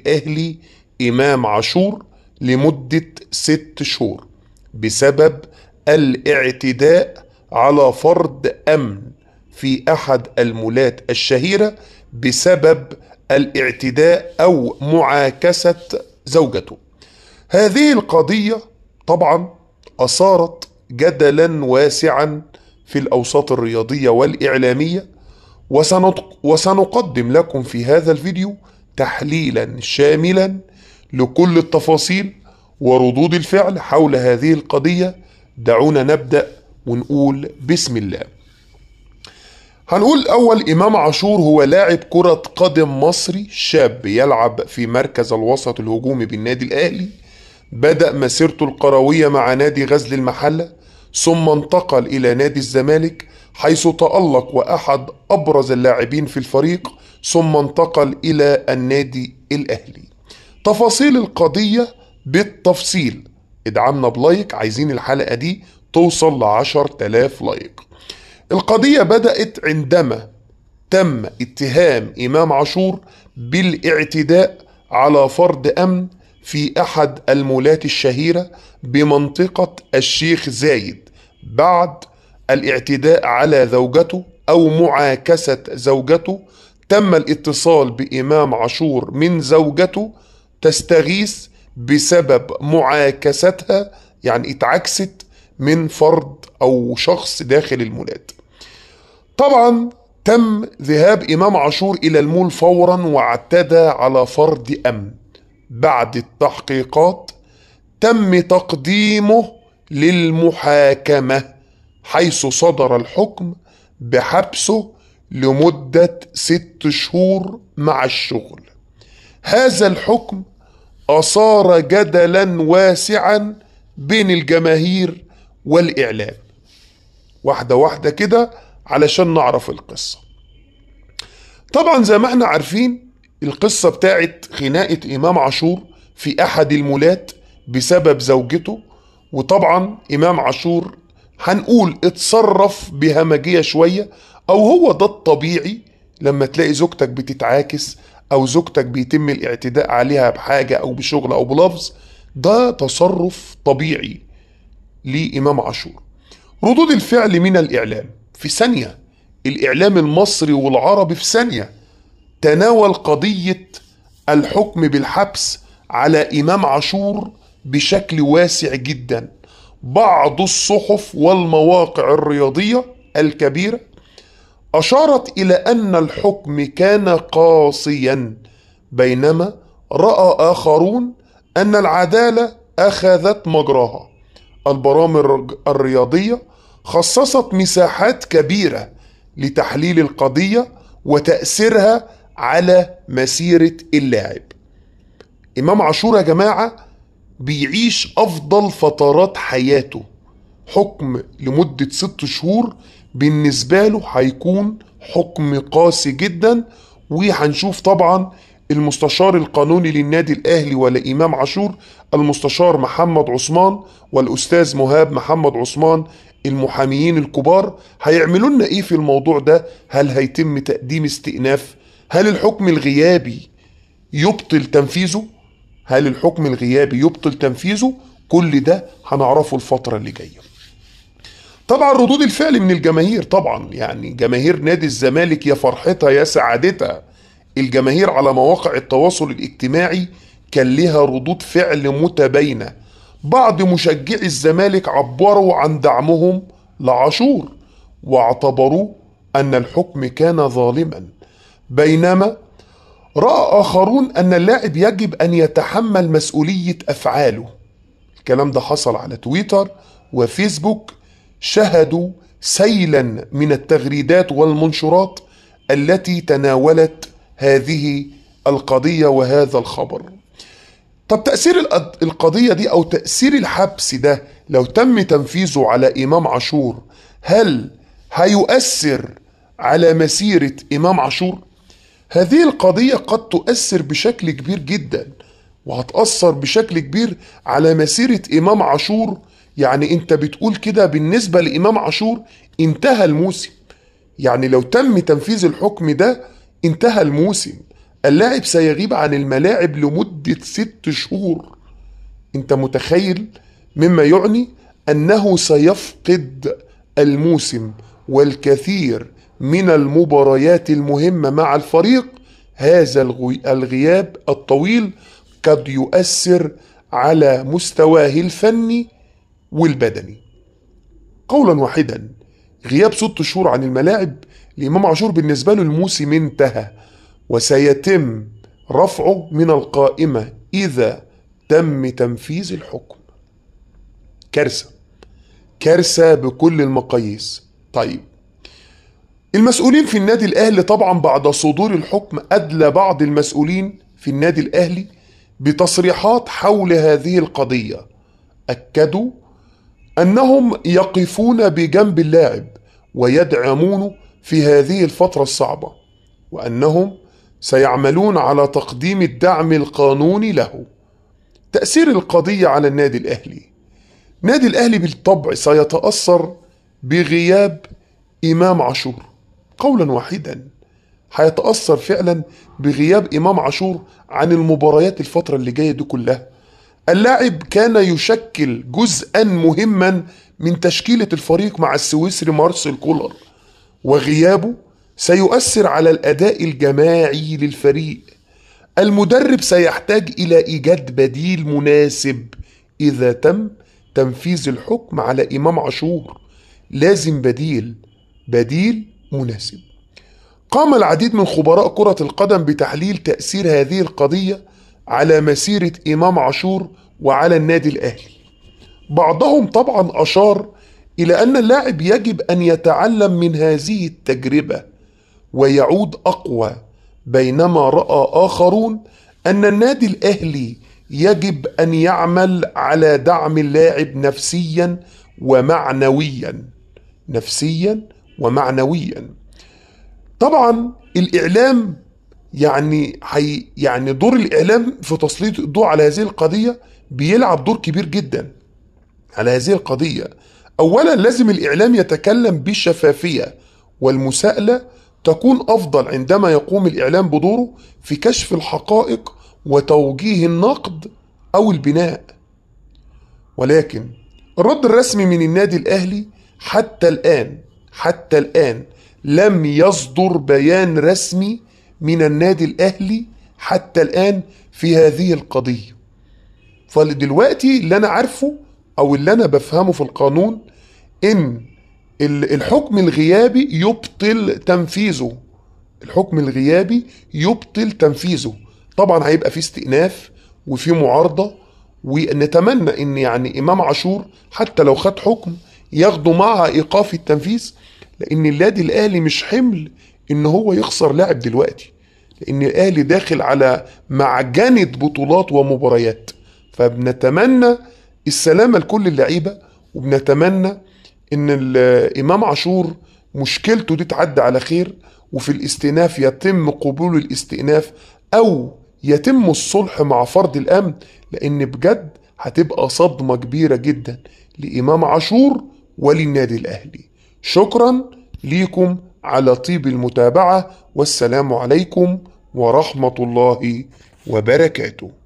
الأهلي إمام عاشور لمدة ست شهور بسبب الاعتداء على فرد أمن في أحد المولات الشهيرة بسبب الاعتداء أو معاكسة زوجته هذه القضية طبعا أثارت جدلا واسعا في الأوساط الرياضية والإعلامية وسنقدم لكم في هذا الفيديو تحليلا شاملا لكل التفاصيل وردود الفعل حول هذه القضية دعونا نبدأ ونقول بسم الله هنقول أول إمام عاشور هو لاعب كرة قدم مصري شاب يلعب في مركز الوسط الهجومي بالنادي الأهلي بدأ مسيرته القروية مع نادي غزل المحلة ثم انتقل إلى نادي الزمالك حيث تألق وأحد أبرز اللاعبين في الفريق ثم انتقل إلى النادي الأهلي تفاصيل القضية بالتفصيل ادعمنا بلايك عايزين الحلقة دي توصل لعشر تلاف لايك القضية بدأت عندما تم اتهام إمام عاشور بالاعتداء على فرد أمن في أحد المولات الشهيرة بمنطقة الشيخ زايد بعد الاعتداء على زوجته أو معاكسة زوجته تم الاتصال بإمام عاشور من زوجته تستغيث بسبب معاكستها يعني اتعكست من فرد أو شخص داخل المولات طبعا تم ذهاب إمام عاشور إلى المول فورا واعتدى على فرد أمن بعد التحقيقات تم تقديمه للمحاكمه حيث صدر الحكم بحبسه لمدة ست شهور مع الشغل هذا الحكم أثار جدلا واسعا بين الجماهير والإعلام واحدة واحدة كده علشان نعرف القصة طبعا زي ما احنا عارفين القصة بتاعت خناقة إمام عاشور في أحد المولات بسبب زوجته وطبعا إمام عاشور هنقول اتصرف بهمجية شوية أو هو ده الطبيعي لما تلاقي زوجتك بتتعاكس أو زوجتك بيتم الاعتداء عليها بحاجة أو بشغل أو بلفظ ده تصرف طبيعي لإمام عاشور ردود الفعل من الإعلام في ثانية الإعلام المصري والعربي في ثانية تناول قضية الحكم بالحبس على إمام عاشور بشكل واسع جدا بعض الصحف والمواقع الرياضية الكبيرة أشارت إلى أن الحكم كان قاسيا بينما رأى آخرون أن العدالة أخذت مجراها البرامج الرياضية خصصت مساحات كبيرة لتحليل القضية وتأثيرها على مسيرة اللاعب إمام عاشور يا جماعة بيعيش أفضل فترات حياته حكم لمدة ست شهور بالنسبة له هيكون حكم قاسي جدا وهنشوف طبعا المستشار القانوني للنادي الأهلي ولا إمام عاشور المستشار محمد عثمان والأستاذ مهاب محمد عثمان المحاميين الكبار هيعملوا لنا إيه في الموضوع ده هل هيتم تقديم استئناف هل الحكم الغيابي يبطل تنفيذه هل الحكم الغيابي يبطل تنفيذه كل ده هنعرفه الفترة اللي جاية طبعا ردود الفعل من الجماهير طبعا يعني جماهير نادي الزمالك يا فرحتها يا سعادتها الجماهير على مواقع التواصل الاجتماعي كان لها ردود فعل متباينة بعض مشجعي الزمالك عبروا عن دعمهم لعاشور واعتبروه أن الحكم كان ظالما بينما راى اخرون ان اللاعب يجب ان يتحمل مسؤوليه افعاله الكلام ده حصل على تويتر وفيسبوك شهدوا سيلا من التغريدات والمنشورات التي تناولت هذه القضيه وهذا الخبر طب تاثير القضيه دي او تاثير الحبس ده لو تم تنفيذه على امام عاشور هل هيؤثر على مسيره امام عاشور هذه القضية قد تؤثر بشكل كبير جدا وهتأثر بشكل كبير على مسيرة إمام عاشور يعني أنت بتقول كده بالنسبة لإمام عاشور انتهى الموسم يعني لو تم تنفيذ الحكم ده انتهى الموسم اللاعب سيغيب عن الملاعب لمدة ست شهور انت متخيل مما يعني أنه سيفقد الموسم والكثير من المباريات المهمة مع الفريق هذا الغياب الطويل قد يؤثر على مستواه الفني والبدني قولا واحدا غياب ست شهور عن الملاعب الإمام عاشور بالنسبة له الموسم انتهى وسيتم رفعه من القائمة إذا تم تنفيذ الحكم كارثة كارثة بكل المقاييس طيب المسؤولين في النادي الأهلي طبعا بعد صدور الحكم أدلى بعض المسؤولين في النادي الأهلي بتصريحات حول هذه القضية أكدوا أنهم يقفون بجنب اللاعب ويدعمونه في هذه الفترة الصعبة وأنهم سيعملون على تقديم الدعم القانوني له تأثير القضية على النادي الأهلي نادي الأهلي بالطبع سيتأثر بغياب إمام عاشور قولا واحدا هيتأثر فعلا بغياب إمام عاشور عن المباريات الفترة اللي جاية دي كلها اللاعب كان يشكل جزءا مهما من تشكيلة الفريق مع السويسري مارسيل كولر وغيابه سيؤثر على الأداء الجماعي للفريق المدرب سيحتاج إلى إيجاد بديل مناسب إذا تم تنفيذ الحكم على إمام عاشور لازم بديل بديل مناسب قام العديد من خبراء كرة القدم بتحليل تأثير هذه القضية على مسيرة إمام عاشور وعلى النادي الأهلي بعضهم طبعا أشار إلى أن اللاعب يجب أن يتعلم من هذه التجربة ويعود أقوى بينما رأى آخرون أن النادي الأهلي يجب أن يعمل على دعم اللاعب نفسيا ومعنويا نفسيا ومعنويا طبعا الإعلام يعني حي يعني دور الإعلام في تسليط الضوء على هذه القضية بيلعب دور كبير جدا على هذه القضية أولا لازم الإعلام يتكلم بشفافية والمساءلة تكون أفضل عندما يقوم الإعلام بدوره في كشف الحقائق وتوجيه النقد أو البناء ولكن الرد الرسمي من النادي الأهلي حتى الآن حتى الآن لم يصدر بيان رسمي من النادي الأهلي حتى الآن في هذه القضية فدلوقتي اللي أنا عارفه أو اللي أنا بفهمه في القانون إن الحكم الغيابي يبطل تنفيذه الحكم الغيابي يبطل تنفيذه طبعا هيبقى في استئناف وفي معارضة ونتمنى إن يعني إمام عاشور حتى لو خد حكم ياخدوا معها إيقاف التنفيذ لان النادي الاهلي مش حمل ان هو يخسر لاعب دلوقتي لان الاهلي داخل على معجنه بطولات ومباريات فبنتمنى السلامه لكل اللعيبه وبنتمنى ان امام عاشور مشكلته دي تعدي على خير وفي الاستئناف يتم قبول الاستئناف او يتم الصلح مع فرد الامن لان بجد هتبقى صدمه كبيره جدا لامام عاشور وللنادي الاهلي شكرا ليكم على طيب المتابعة والسلام عليكم ورحمة الله وبركاته